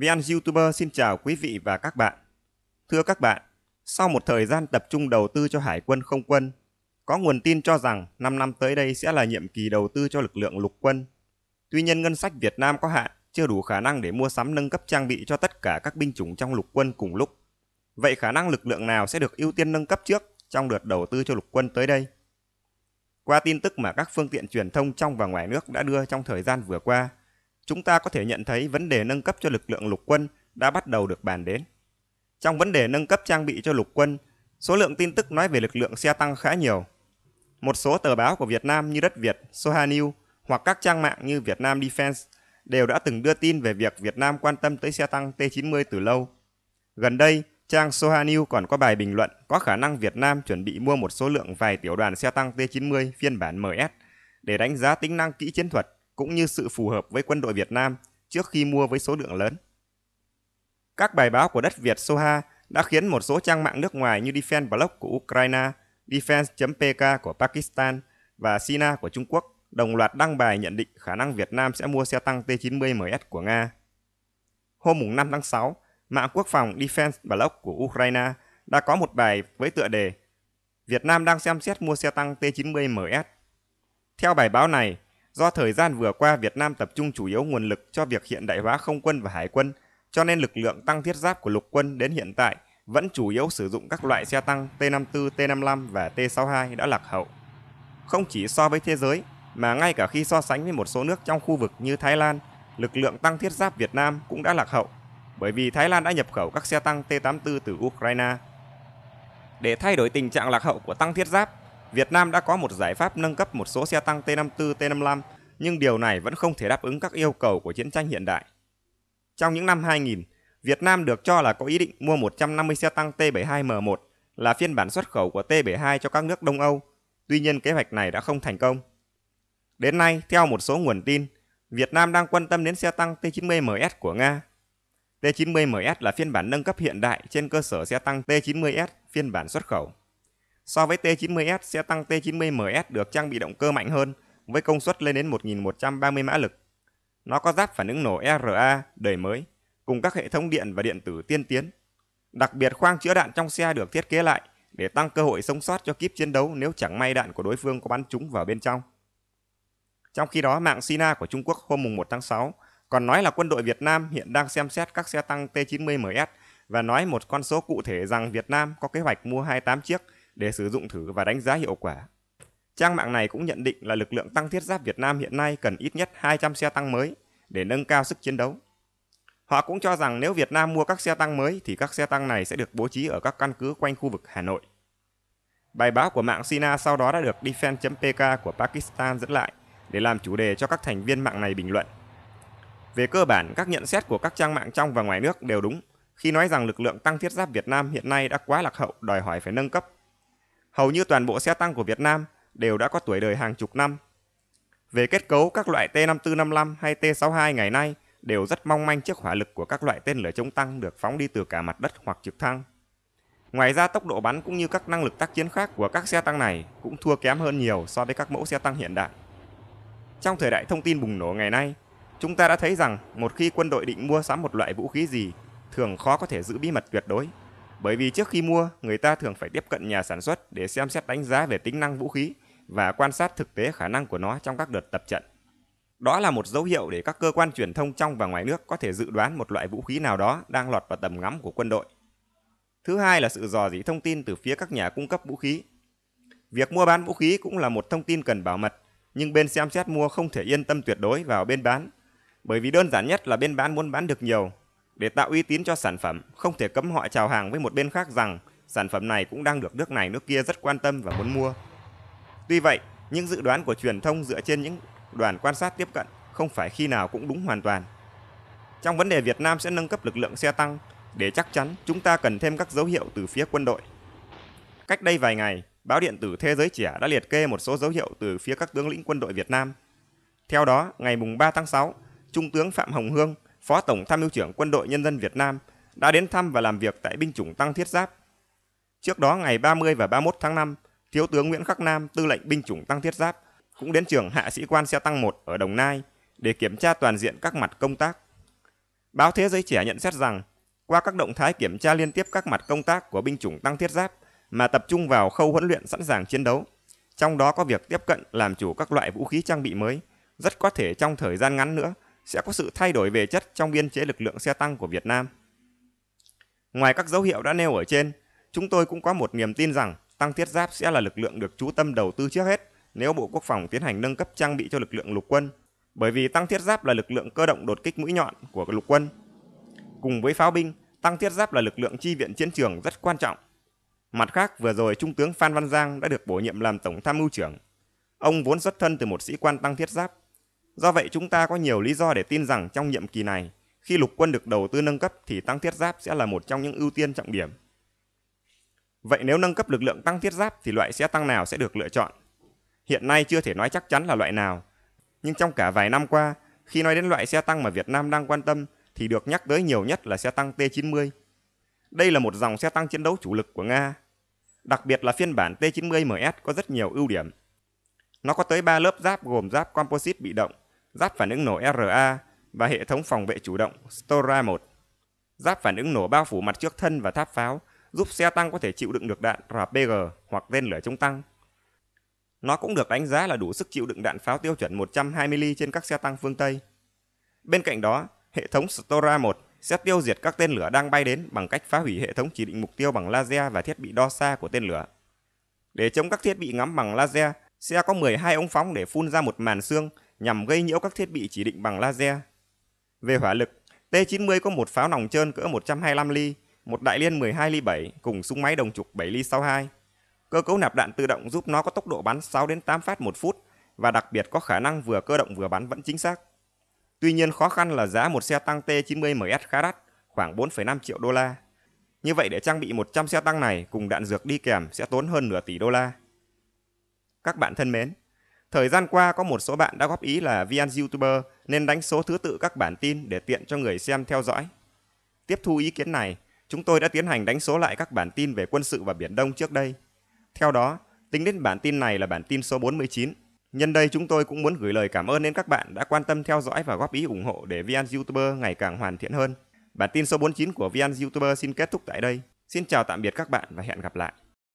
VN YouTuber xin chào quý vị và các bạn. Thưa các bạn, sau một thời gian tập trung đầu tư cho Hải quân không quân, có nguồn tin cho rằng 5 năm tới đây sẽ là nhiệm kỳ đầu tư cho lực lượng lục quân. Tuy nhiên ngân sách Việt Nam có hạn, chưa đủ khả năng để mua sắm nâng cấp trang bị cho tất cả các binh chủng trong lục quân cùng lúc. Vậy khả năng lực lượng nào sẽ được ưu tiên nâng cấp trước trong đợt đầu tư cho lục quân tới đây? Qua tin tức mà các phương tiện truyền thông trong và ngoài nước đã đưa trong thời gian vừa qua, chúng ta có thể nhận thấy vấn đề nâng cấp cho lực lượng lục quân đã bắt đầu được bàn đến. Trong vấn đề nâng cấp trang bị cho lục quân, số lượng tin tức nói về lực lượng xe tăng khá nhiều. Một số tờ báo của Việt Nam như Đất Việt, Soha News hoặc các trang mạng như Việt Nam Defense đều đã từng đưa tin về việc Việt Nam quan tâm tới xe tăng T-90 từ lâu. Gần đây, trang Soha News còn có bài bình luận có khả năng Việt Nam chuẩn bị mua một số lượng vài tiểu đoàn xe tăng T-90 phiên bản MS để đánh giá tính năng kỹ chiến thuật cũng như sự phù hợp với quân đội Việt Nam trước khi mua với số lượng lớn. Các bài báo của đất Việt Soha đã khiến một số trang mạng nước ngoài như Defense Blog của Ukraine, Defense.pk của Pakistan và Sina của Trung Quốc đồng loạt đăng bài nhận định khả năng Việt Nam sẽ mua xe tăng T-90MS của Nga. Hôm 5 tháng 6, mạng quốc phòng Defense Blog của Ukraine đã có một bài với tựa đề Việt Nam đang xem xét mua xe tăng T-90MS. Theo bài báo này, Do thời gian vừa qua Việt Nam tập trung chủ yếu nguồn lực cho việc hiện đại hóa không quân và hải quân, cho nên lực lượng tăng thiết giáp của lục quân đến hiện tại vẫn chủ yếu sử dụng các loại xe tăng T54, T55 và T62 đã lạc hậu. Không chỉ so với thế giới, mà ngay cả khi so sánh với một số nước trong khu vực như Thái Lan, lực lượng tăng thiết giáp Việt Nam cũng đã lạc hậu, bởi vì Thái Lan đã nhập khẩu các xe tăng T84 từ Ukraine. Để thay đổi tình trạng lạc hậu của tăng thiết giáp, Việt Nam đã có một giải pháp nâng cấp một số xe tăng T-54, T-55, nhưng điều này vẫn không thể đáp ứng các yêu cầu của chiến tranh hiện đại. Trong những năm 2000, Việt Nam được cho là có ý định mua 150 xe tăng T-72M1 là phiên bản xuất khẩu của T-72 cho các nước Đông Âu. Tuy nhiên kế hoạch này đã không thành công. Đến nay, theo một số nguồn tin, Việt Nam đang quan tâm đến xe tăng T-90MS của Nga. T-90MS là phiên bản nâng cấp hiện đại trên cơ sở xe tăng T-90S phiên bản xuất khẩu. So với T90S, xe tăng T90MS được trang bị động cơ mạnh hơn với công suất lên đến 1130 mã lực. Nó có giáp phản ứng nổ ERA đời mới cùng các hệ thống điện và điện tử tiên tiến. Đặc biệt khoang chứa đạn trong xe được thiết kế lại để tăng cơ hội sống sót cho kíp chiến đấu nếu chẳng may đạn của đối phương có bắn trúng vào bên trong. Trong khi đó, mạng Sina của Trung Quốc hôm 1 tháng 6 còn nói là quân đội Việt Nam hiện đang xem xét các xe tăng T-90MS và nói một con số cụ thể rằng Việt Nam có kế hoạch mua 28 chiếc để sử dụng thử và đánh giá hiệu quả. Trang mạng này cũng nhận định là lực lượng tăng thiết giáp Việt Nam hiện nay cần ít nhất 200 xe tăng mới để nâng cao sức chiến đấu. Họ cũng cho rằng nếu Việt Nam mua các xe tăng mới thì các xe tăng này sẽ được bố trí ở các căn cứ quanh khu vực Hà Nội. Bài báo của mạng Sina sau đó đã được defense.pk của Pakistan dẫn lại để làm chủ đề cho các thành viên mạng này bình luận. Về cơ bản, các nhận xét của các trang mạng trong và ngoài nước đều đúng khi nói rằng lực lượng tăng thiết giáp Việt Nam hiện nay đã quá lạc hậu đòi hỏi phải nâng cấp hầu như toàn bộ xe tăng của Việt Nam đều đã có tuổi đời hàng chục năm. Về kết cấu, các loại t 54 55 hay T62 ngày nay đều rất mong manh trước hỏa lực của các loại tên lửa chống tăng được phóng đi từ cả mặt đất hoặc trực thăng. Ngoài ra tốc độ bắn cũng như các năng lực tác chiến khác của các xe tăng này cũng thua kém hơn nhiều so với các mẫu xe tăng hiện đại. Trong thời đại thông tin bùng nổ ngày nay, chúng ta đã thấy rằng một khi quân đội định mua sắm một loại vũ khí gì, thường khó có thể giữ bí mật tuyệt đối bởi vì trước khi mua, người ta thường phải tiếp cận nhà sản xuất để xem xét đánh giá về tính năng vũ khí và quan sát thực tế khả năng của nó trong các đợt tập trận. Đó là một dấu hiệu để các cơ quan truyền thông trong và ngoài nước có thể dự đoán một loại vũ khí nào đó đang lọt vào tầm ngắm của quân đội. Thứ hai là sự dò dỉ thông tin từ phía các nhà cung cấp vũ khí. Việc mua bán vũ khí cũng là một thông tin cần bảo mật, nhưng bên xem xét mua không thể yên tâm tuyệt đối vào bên bán, bởi vì đơn giản nhất là bên bán muốn bán được nhiều để tạo uy tín cho sản phẩm, không thể cấm họ chào hàng với một bên khác rằng sản phẩm này cũng đang được nước này nước kia rất quan tâm và muốn mua. Tuy vậy, những dự đoán của truyền thông dựa trên những đoàn quan sát tiếp cận không phải khi nào cũng đúng hoàn toàn. Trong vấn đề Việt Nam sẽ nâng cấp lực lượng xe tăng, để chắc chắn chúng ta cần thêm các dấu hiệu từ phía quân đội. Cách đây vài ngày, báo điện tử Thế giới trẻ đã liệt kê một số dấu hiệu từ phía các tướng lĩnh quân đội Việt Nam. Theo đó, ngày mùng 3 tháng 6, Trung tướng Phạm Hồng Hương, Phó Tổng Tham mưu trưởng Quân đội Nhân dân Việt Nam, đã đến thăm và làm việc tại binh chủng tăng thiết giáp. Trước đó ngày 30 và 31 tháng 5, Thiếu tướng Nguyễn Khắc Nam, tư lệnh binh chủng tăng thiết giáp, cũng đến trường hạ sĩ quan xe tăng 1 ở Đồng Nai để kiểm tra toàn diện các mặt công tác. Báo Thế giới trẻ nhận xét rằng, qua các động thái kiểm tra liên tiếp các mặt công tác của binh chủng tăng thiết giáp mà tập trung vào khâu huấn luyện sẵn sàng chiến đấu, trong đó có việc tiếp cận làm chủ các loại vũ khí trang bị mới, rất có thể trong thời gian ngắn nữa sẽ có sự thay đổi về chất trong biên chế lực lượng xe tăng của Việt Nam. Ngoài các dấu hiệu đã nêu ở trên, chúng tôi cũng có một niềm tin rằng tăng thiết giáp sẽ là lực lượng được chú tâm đầu tư trước hết nếu Bộ Quốc phòng tiến hành nâng cấp trang bị cho lực lượng lục quân, bởi vì tăng thiết giáp là lực lượng cơ động đột kích mũi nhọn của lục quân. Cùng với pháo binh, tăng thiết giáp là lực lượng chi viện chiến trường rất quan trọng. Mặt khác, vừa rồi Trung tướng Phan Văn Giang đã được bổ nhiệm làm Tổng tham mưu trưởng. Ông vốn xuất thân từ một sĩ quan tăng thiết giáp Do vậy chúng ta có nhiều lý do để tin rằng trong nhiệm kỳ này, khi lục quân được đầu tư nâng cấp thì tăng thiết giáp sẽ là một trong những ưu tiên trọng điểm. Vậy nếu nâng cấp lực lượng tăng thiết giáp thì loại xe tăng nào sẽ được lựa chọn? Hiện nay chưa thể nói chắc chắn là loại nào, nhưng trong cả vài năm qua, khi nói đến loại xe tăng mà Việt Nam đang quan tâm thì được nhắc tới nhiều nhất là xe tăng T90. Đây là một dòng xe tăng chiến đấu chủ lực của Nga. Đặc biệt là phiên bản T90MS có rất nhiều ưu điểm. Nó có tới 3 lớp giáp gồm giáp composite bị động, giáp phản ứng nổ RA và hệ thống phòng vệ chủ động Stora 1. Giáp phản ứng nổ bao phủ mặt trước thân và tháp pháo, giúp xe tăng có thể chịu đựng được đạn RPG hoặc tên lửa chống tăng. Nó cũng được đánh giá là đủ sức chịu đựng đạn pháo tiêu chuẩn 120mm trên các xe tăng phương Tây. Bên cạnh đó, hệ thống Stora 1 sẽ tiêu diệt các tên lửa đang bay đến bằng cách phá hủy hệ thống chỉ định mục tiêu bằng laser và thiết bị đo xa của tên lửa. Để chống các thiết bị ngắm bằng laser, xe có 12 ống phóng để phun ra một màn xương nhằm gây nhiễu các thiết bị chỉ định bằng laser. Về hỏa lực, T-90 có một pháo nòng trơn cỡ 125 ly, một đại liên 12 ly 7 cùng súng máy đồng trục 7 ly 62. Cơ cấu nạp đạn tự động giúp nó có tốc độ bắn 6 đến 8 phát một phút và đặc biệt có khả năng vừa cơ động vừa bắn vẫn chính xác. Tuy nhiên khó khăn là giá một xe tăng T-90MS khá đắt, khoảng 4,5 triệu đô la. Như vậy để trang bị 100 xe tăng này cùng đạn dược đi kèm sẽ tốn hơn nửa tỷ đô la. Các bạn thân mến, Thời gian qua có một số bạn đã góp ý là VN YouTuber nên đánh số thứ tự các bản tin để tiện cho người xem theo dõi. Tiếp thu ý kiến này, chúng tôi đã tiến hành đánh số lại các bản tin về quân sự và Biển Đông trước đây. Theo đó, tính đến bản tin này là bản tin số 49. Nhân đây chúng tôi cũng muốn gửi lời cảm ơn đến các bạn đã quan tâm theo dõi và góp ý ủng hộ để VN YouTuber ngày càng hoàn thiện hơn. Bản tin số 49 của VN YouTuber xin kết thúc tại đây. Xin chào tạm biệt các bạn và hẹn gặp lại.